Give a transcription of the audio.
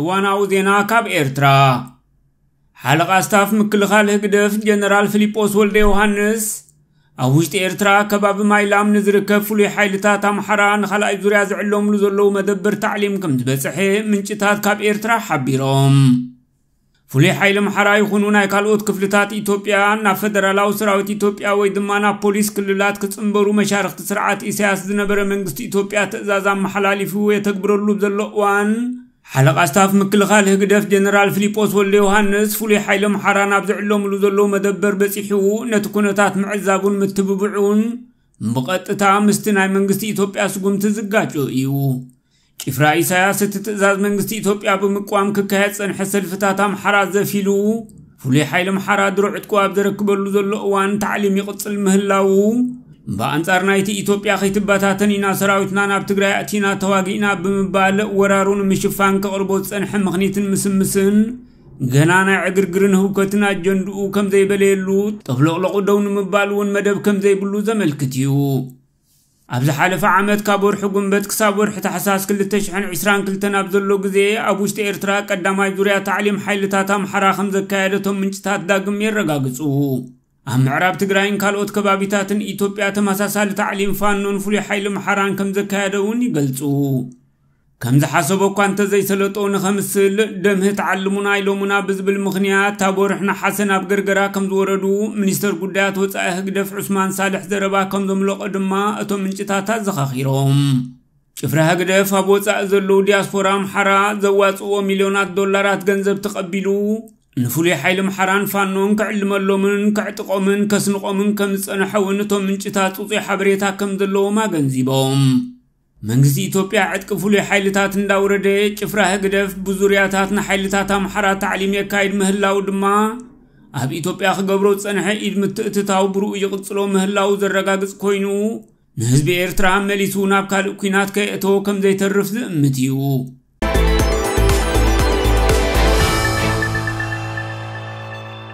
እዋናዊ ዜና ካብ ኤርትራ ሓለቓ ስታፍ ምክልኻል ህግደፍ ጀነራል ፊልጶስ ወልደ ዮሃንስ ኣብ ውሽጢ ኤርትራ ከባቢ ማይላም ንዝርከብ ፍሉይ ሓይልታት ኣምሓራ ንኻልኣይ ዙርያ ዝዕለምሉ ዘለዉ መደበር ታዕሊም ከም ዝበጽሐ ምንጭታት ካብ ኤርትራ ሓቢሮም ፍሉይ ሓይሊ ኣምሓራ ይኹኑ ናይ ካልኦት ክፍልታት ኢትዮጵያ ናብ ፈደራላዊ ሰራዊት ኢትዮጵያ ወይ ድማ ናብ ፖሊስ ክልላት ክጽምበሩ መሻርክቲ ስርዓት ኢሳያስ ዝነበረ መንግስቲ ኢትዮጵያ ትእዛዝ ኣመሓላሊፉ የተግብረሉ ዘሎ እዋን حلق استاف خال هقدف جنرال فليبوس واللي يوهانس فولي حيلم حران أبزعلهم لذلو مدبر بسيحو نتكونتات معزابون متببعون بقطتا مستناي منغستي إثيوبيا سقوم تزقاجو إيو ጭፍራ ኢሳያስ እቲ ትእዛዝ መንግስቲ ኢትዮጵያ ብምቋም ክካየድ ፀንሐ ሰልፍታት ኣምሓራ ዘፊሉ ፍሉይ ሓይሊ ኣምሓራ ድርዕትኩ ኣብ ዘረክበሉ ዘሎ እዋን تعليم ይቕፅል ምህላው ናይቲ ኢትዮጵያ ከይትበታተን ኢና ሰራዊትና ናብ ትግራይ ኣእቲና ተዋጊእና ብምባል ወራሩን ምሽፋን ከቕርቦ ዝፀንሐ ምኽኒትን ምስምስን ገና ናይ ዕግርግርን ህውከትን ኣጀንድኡ ከም ዘይበለየሉ ጥፍለቕለቑ ደው ንምባል እውን መደብ ከም ዘይብሉ ዘመልክት እዩ ኣብ ዓመት ካብ ወርሒ ጉንበት ክሳብ ወርሒ ታሕሳስ 222 ኣብ ዘሎ ግዜ ኣብ ውሽጢ ኤርትራ ቀዳማይ ዙርያ ታዕሊም ሓይልታት ኣምሓራ ከም ዘካየደቶም ምንጭታት ዳግም የረጋግጹ ኣብ ምዕራብ ትግራይን ካልኦት ከባቢታትን ኢትዮጵያ ተመሳሳሊ ታዕሊም ፋኖን ፍሉይ ሓይሊ መሓራን ከም ዘካየደ እውን ይገልጹ ከም ዝሓሰቦ እኳ እንተዘይሰለጦ ንኸምስል ደምህ ተዓልሙና ኢሎሙና ብዝብል ምኽንያት ካብ ወርሕና ሓሰን ኣብ ገርገራ ከም ዝወረዱ ሚኒስተር ጉዳያት ወፃኢ ህግደፍ ዑስማን ሳልሕ ዘረባ ከም ዘምለቖ ድማ እቶም ምንጭታታት ዘኻኺሮም ጭፍራ ህግደፍ ኣብ ወፃኢ ዘለዉ ዲያስፖራ ኣምሓራ ዘዋፅዎ ሚልዮናት ዶላራት ገንዘብ ተቐቢሉ ንፍሉይ ሓይሊ ምሓራን ፋኖን ክዕልመሎምን ክዕጥቆምን ከስንቆምን ከም ዝጸንሐ እውን እቶም ምንጭታት ጽጹይ ሓበሬታ ከም ዘለዎም ኣገንዚቦም መንግስቲ ኢትዮጵያ ዕጥቂ ፍሉይ ሓይልታት እንዳውረደ ጭፍራ ህግደፍ ብዙርያታት ንሓይልታት ኣምሓራ ተዕሊም የካይድ ምህላው ድማ ኣብ ኢትዮጵያ ክገብሮ ዝጸንሐ ኢድ ምትእትታው ብርኡ ይቕጽሎ ምህላው ዘረጋግጽ ኮይኑ ንህዝቢ ኤርትራ መሊሱ ናብ ካልእ ኩናት ከየእተዎ ከም ዘይተርፍ ዝእምት እዩ